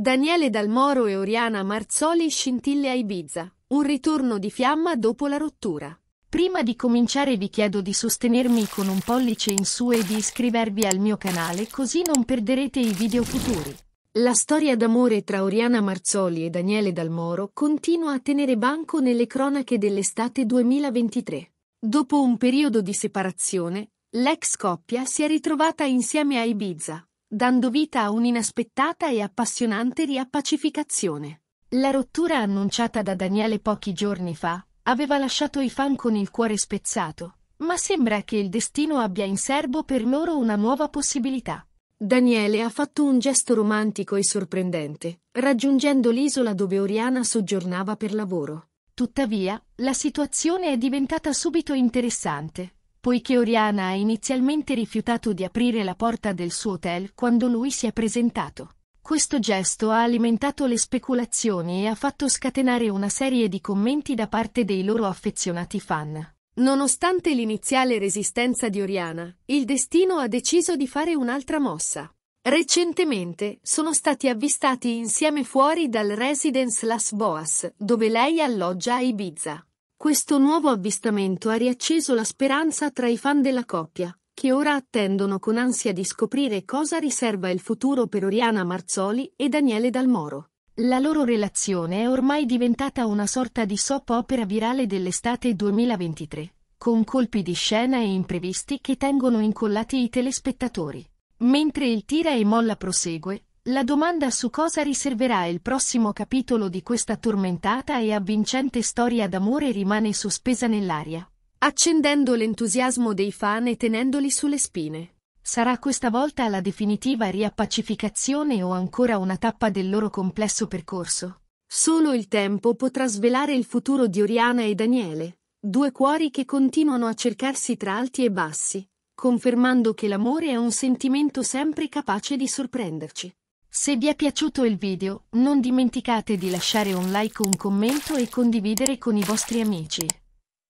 Daniele Dalmoro e Oriana Marzoli scintille a Ibiza. Un ritorno di fiamma dopo la rottura. Prima di cominciare vi chiedo di sostenermi con un pollice in su e di iscrivervi al mio canale così non perderete i video futuri. La storia d'amore tra Oriana Marzoli e Daniele Dalmoro continua a tenere banco nelle cronache dell'estate 2023. Dopo un periodo di separazione, l'ex coppia si è ritrovata insieme a Ibiza, dando vita a un'inaspettata e appassionante riappacificazione. La rottura annunciata da Daniele pochi giorni fa aveva lasciato i fan con il cuore spezzato, ma sembra che il destino abbia in serbo per loro una nuova possibilità. Daniele ha fatto un gesto romantico e sorprendente, raggiungendo l'isola dove Oriana soggiornava per lavoro. Tuttavia, la situazione è diventata subito interessante, poiché Oriana ha inizialmente rifiutato di aprire la porta del suo hotel quando lui si è presentato. Questo gesto ha alimentato le speculazioni e ha fatto scatenare una serie di commenti da parte dei loro affezionati fan. Nonostante l'iniziale resistenza di Oriana, il destino ha deciso di fare un'altra mossa. Recentemente sono stati avvistati insieme fuori dal Residence Las Boas, dove lei alloggia a Ibiza. Questo nuovo avvistamento ha riacceso la speranza tra i fan della coppia, che ora attendono con ansia di scoprire cosa riserva il futuro per Oriana Marzoli e Daniele Dalmoro. La loro relazione è ormai diventata una sorta di soap opera virale dell'estate 2023, con colpi di scena e imprevisti che tengono incollati i telespettatori. Mentre il tira e molla prosegue, la domanda su cosa riserverà il prossimo capitolo di questa tormentata e avvincente storia d'amore rimane sospesa nell'aria, accendendo l'entusiasmo dei fan e tenendoli sulle spine. Sarà questa volta la definitiva riappacificazione o ancora una tappa del loro complesso percorso? Solo il tempo potrà svelare il futuro di Oriana e Daniele, due cuori che continuano a cercarsi tra alti e bassi, confermando che l'amore è un sentimento sempre capace di sorprenderci. Se vi è piaciuto il video, non dimenticate di lasciare un like un commento e condividere con i vostri amici.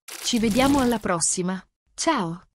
Ci vediamo alla prossima. Ciao!